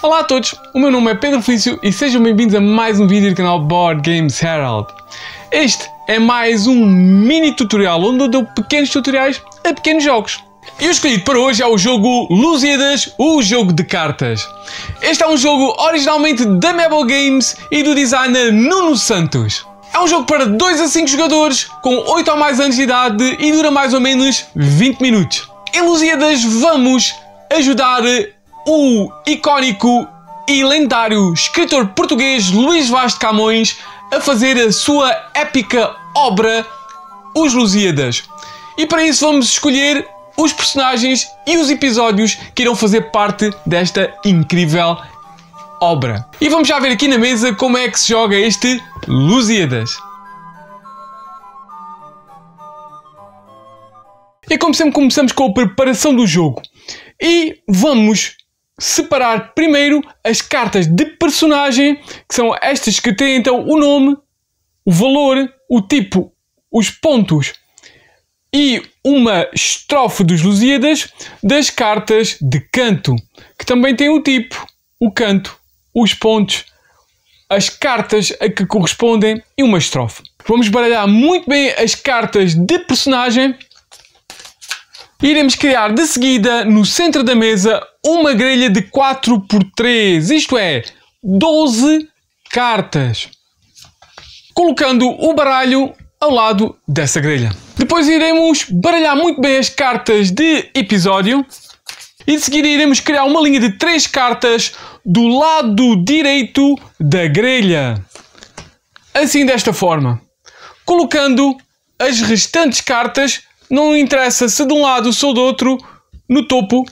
Olá a todos, o meu nome é Pedro Felício e sejam bem-vindos a mais um vídeo do canal Board Games Herald. Este é mais um mini tutorial onde eu dou pequenos tutoriais a pequenos jogos. E o escolhido para hoje é o jogo Lusíadas, o jogo de cartas. Este é um jogo originalmente da Mabel Games e do designer Nuno Santos. É um jogo para 2 a 5 jogadores, com 8 ou mais anos de idade e dura mais ou menos 20 minutos. Em Lusíadas vamos ajudar o icónico e lendário escritor português Luís Vaz de Camões a fazer a sua épica obra Os Lusíadas. E para isso vamos escolher os personagens e os episódios que irão fazer parte desta incrível obra. E vamos já ver aqui na mesa como é que se joga este Lusíadas. E é como sempre começamos com a preparação do jogo. E vamos separar primeiro as cartas de personagem, que são estas que têm então o nome, o valor, o tipo, os pontos e uma estrofe dos Lusíadas das cartas de canto, que também tem o tipo, o canto, os pontos, as cartas a que correspondem e uma estrofe. Vamos baralhar muito bem as cartas de personagem Iremos criar de seguida no centro da mesa uma grelha de 4 por 3, isto é, 12 cartas, colocando o baralho ao lado dessa grelha. Depois iremos baralhar muito bem as cartas de episódio e de seguida iremos criar uma linha de 3 cartas do lado direito da grelha. Assim desta forma, colocando as restantes cartas não interessa se de um lado ou do outro, no topo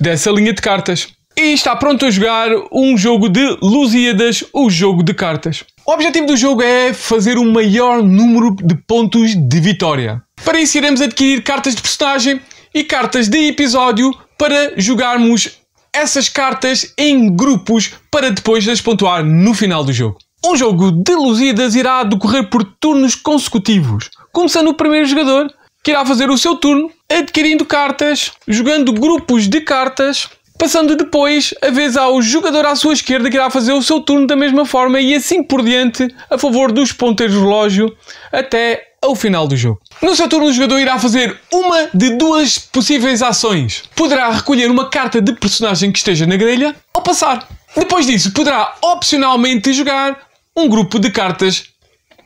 dessa linha de cartas. E está pronto a jogar um jogo de Lusíadas, o jogo de cartas. O objetivo do jogo é fazer o maior número de pontos de vitória. Para isso, iremos adquirir cartas de personagem e cartas de episódio para jogarmos essas cartas em grupos para depois as pontuar no final do jogo. Um jogo de Lusíadas irá decorrer por turnos consecutivos, começando o primeiro jogador que irá fazer o seu turno adquirindo cartas, jogando grupos de cartas, passando depois a vez ao jogador à sua esquerda que irá fazer o seu turno da mesma forma e assim por diante a favor dos ponteiros do relógio até ao final do jogo. No seu turno, o jogador irá fazer uma de duas possíveis ações. Poderá recolher uma carta de personagem que esteja na grelha ou passar. Depois disso, poderá opcionalmente jogar um grupo de cartas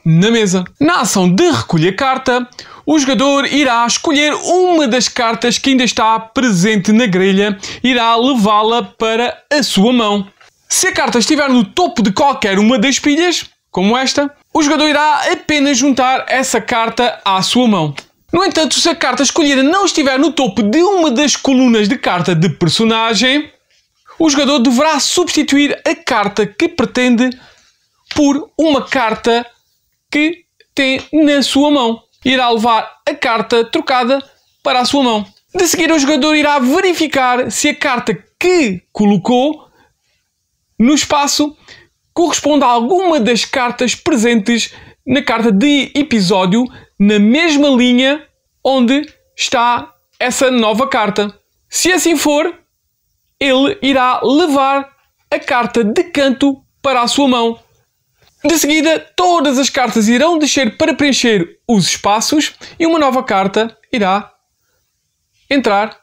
na mesa. Na ação de recolher carta, o jogador irá escolher uma das cartas que ainda está presente na grelha, e irá levá-la para a sua mão. Se a carta estiver no topo de qualquer uma das pilhas, como esta, o jogador irá apenas juntar essa carta à sua mão. No entanto, se a carta escolhida não estiver no topo de uma das colunas de carta de personagem, o jogador deverá substituir a carta que pretende por uma carta que tem na sua mão irá levar a carta trocada para a sua mão. De seguir, o jogador irá verificar se a carta que colocou no espaço corresponde a alguma das cartas presentes na carta de episódio, na mesma linha onde está essa nova carta. Se assim for, ele irá levar a carta de canto para a sua mão. De seguida, todas as cartas irão descer para preencher os espaços e uma nova carta irá entrar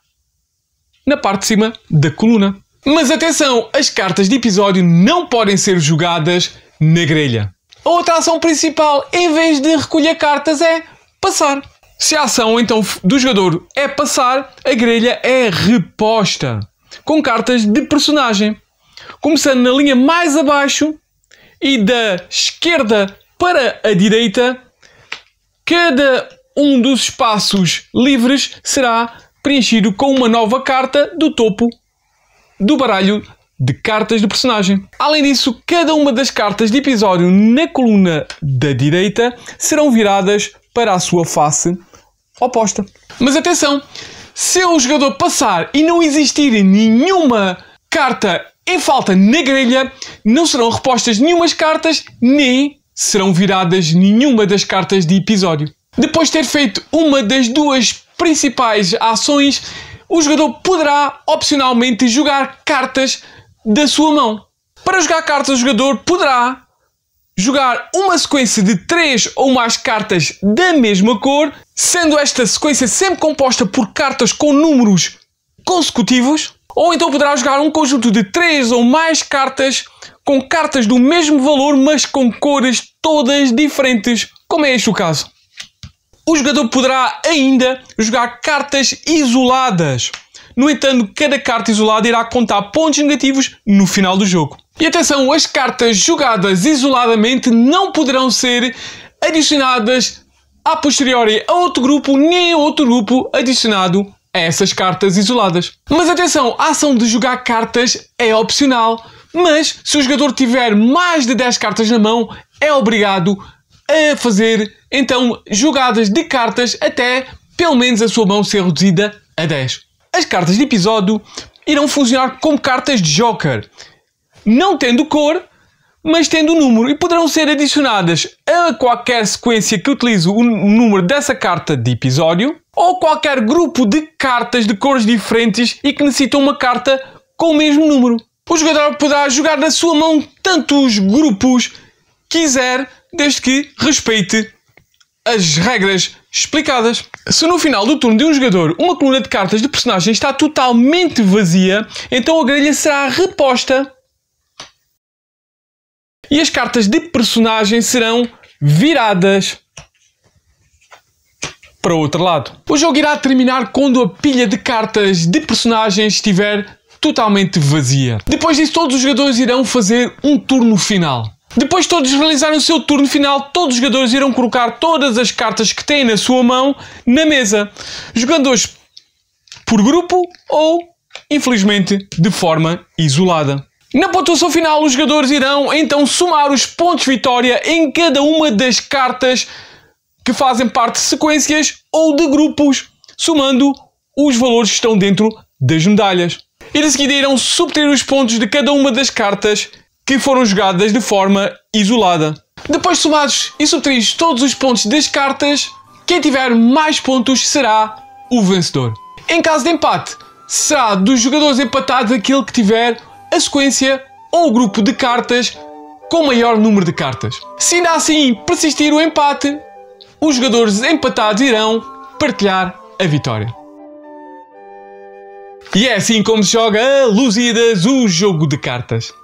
na parte de cima da coluna. Mas atenção, as cartas de episódio não podem ser jogadas na grelha. A outra ação principal, em vez de recolher cartas, é passar. Se a ação então do jogador é passar, a grelha é reposta com cartas de personagem. Começando na linha mais abaixo e da esquerda para a direita, cada um dos espaços livres será preenchido com uma nova carta do topo do baralho de cartas do personagem. Além disso, cada uma das cartas de episódio na coluna da direita serão viradas para a sua face oposta. Mas atenção, se o jogador passar e não existir nenhuma carta em falta na grelha, não serão repostas nenhumas cartas, nem serão viradas nenhuma das cartas de episódio. Depois de ter feito uma das duas principais ações, o jogador poderá opcionalmente jogar cartas da sua mão. Para jogar cartas, o jogador poderá jogar uma sequência de três ou mais cartas da mesma cor, sendo esta sequência sempre composta por cartas com números consecutivos ou então poderá jogar um conjunto de 3 ou mais cartas com cartas do mesmo valor, mas com cores todas diferentes, como é este o caso. O jogador poderá ainda jogar cartas isoladas. No entanto, cada carta isolada irá contar pontos negativos no final do jogo. E atenção, as cartas jogadas isoladamente não poderão ser adicionadas a posteriori a outro grupo, nem a outro grupo adicionado a essas cartas isoladas. Mas atenção, a ação de jogar cartas é opcional, mas se o jogador tiver mais de 10 cartas na mão, é obrigado a fazer então jogadas de cartas até pelo menos a sua mão ser reduzida a 10. As cartas de episódio irão funcionar como cartas de Joker, não tendo cor, mas tendo um número e poderão ser adicionadas a qualquer sequência que utilize o número dessa carta de episódio ou qualquer grupo de cartas de cores diferentes e que necessitam uma carta com o mesmo número. O jogador poderá jogar na sua mão tantos grupos quiser, desde que respeite as regras explicadas. Se no final do turno de um jogador uma coluna de cartas de personagem está totalmente vazia, então a grelha será reposta e as cartas de personagem serão viradas para o outro lado. O jogo irá terminar quando a pilha de cartas de personagens estiver totalmente vazia. Depois disso, todos os jogadores irão fazer um turno final. Depois de todos realizarem o seu turno final, todos os jogadores irão colocar todas as cartas que têm na sua mão na mesa, jogando-as por grupo ou, infelizmente, de forma isolada. Na pontuação final, os jogadores irão então somar os pontos de vitória em cada uma das cartas que fazem parte de sequências ou de grupos, somando os valores que estão dentro das medalhas. E de seguida irão subtrair os pontos de cada uma das cartas que foram jogadas de forma isolada. Depois de somados e subtraídos todos os pontos das cartas, quem tiver mais pontos será o vencedor. Em caso de empate, será dos jogadores empatados aquele que tiver a sequência ou o grupo de cartas com maior número de cartas. Se ainda assim persistir o empate, os jogadores empatados irão partilhar a vitória. E é assim como se joga a Luzidas, o jogo de cartas.